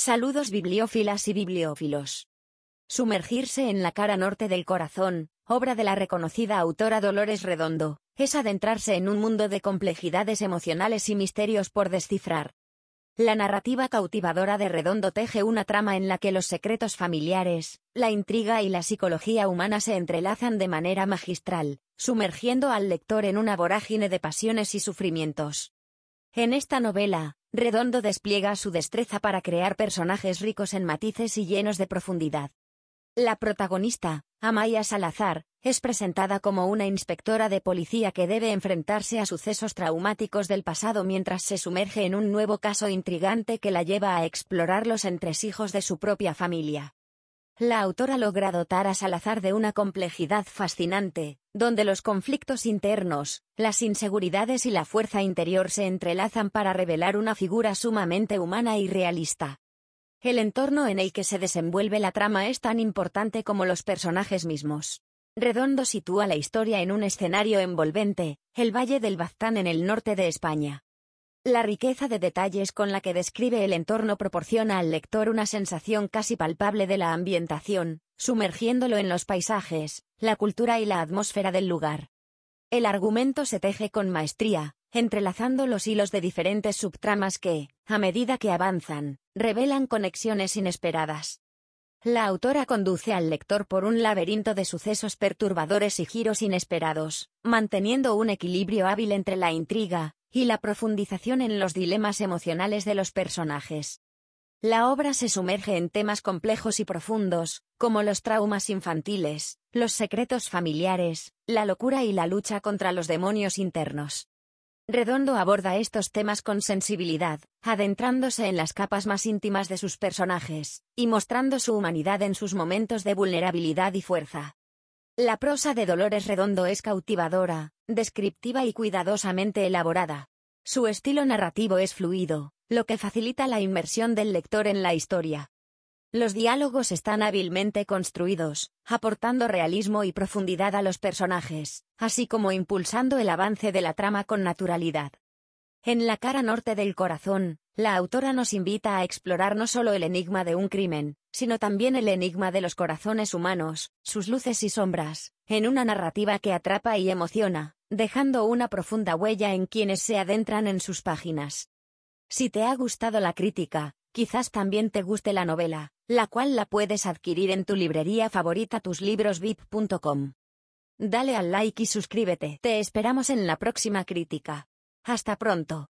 Saludos bibliófilas y bibliófilos. Sumergirse en la cara norte del corazón, obra de la reconocida autora Dolores Redondo, es adentrarse en un mundo de complejidades emocionales y misterios por descifrar. La narrativa cautivadora de Redondo teje una trama en la que los secretos familiares, la intriga y la psicología humana se entrelazan de manera magistral, sumergiendo al lector en una vorágine de pasiones y sufrimientos. En esta novela, Redondo despliega su destreza para crear personajes ricos en matices y llenos de profundidad. La protagonista, Amaya Salazar, es presentada como una inspectora de policía que debe enfrentarse a sucesos traumáticos del pasado mientras se sumerge en un nuevo caso intrigante que la lleva a explorar los entresijos de su propia familia la autora logra dotar a Salazar de una complejidad fascinante, donde los conflictos internos, las inseguridades y la fuerza interior se entrelazan para revelar una figura sumamente humana y realista. El entorno en el que se desenvuelve la trama es tan importante como los personajes mismos. Redondo sitúa la historia en un escenario envolvente, el Valle del Baztán en el norte de España. La riqueza de detalles con la que describe el entorno proporciona al lector una sensación casi palpable de la ambientación, sumergiéndolo en los paisajes, la cultura y la atmósfera del lugar. El argumento se teje con maestría, entrelazando los hilos de diferentes subtramas que, a medida que avanzan, revelan conexiones inesperadas. La autora conduce al lector por un laberinto de sucesos perturbadores y giros inesperados, manteniendo un equilibrio hábil entre la intriga, y la profundización en los dilemas emocionales de los personajes. La obra se sumerge en temas complejos y profundos, como los traumas infantiles, los secretos familiares, la locura y la lucha contra los demonios internos. Redondo aborda estos temas con sensibilidad, adentrándose en las capas más íntimas de sus personajes, y mostrando su humanidad en sus momentos de vulnerabilidad y fuerza. La prosa de Dolores Redondo es cautivadora, descriptiva y cuidadosamente elaborada. Su estilo narrativo es fluido, lo que facilita la inmersión del lector en la historia. Los diálogos están hábilmente construidos, aportando realismo y profundidad a los personajes, así como impulsando el avance de la trama con naturalidad. En la cara norte del corazón, la autora nos invita a explorar no solo el enigma de un crimen, sino también el enigma de los corazones humanos, sus luces y sombras, en una narrativa que atrapa y emociona, dejando una profunda huella en quienes se adentran en sus páginas. Si te ha gustado la crítica, quizás también te guste la novela, la cual la puedes adquirir en tu librería favorita tuslibrosvip.com. Dale al like y suscríbete. Te esperamos en la próxima crítica. Hasta pronto.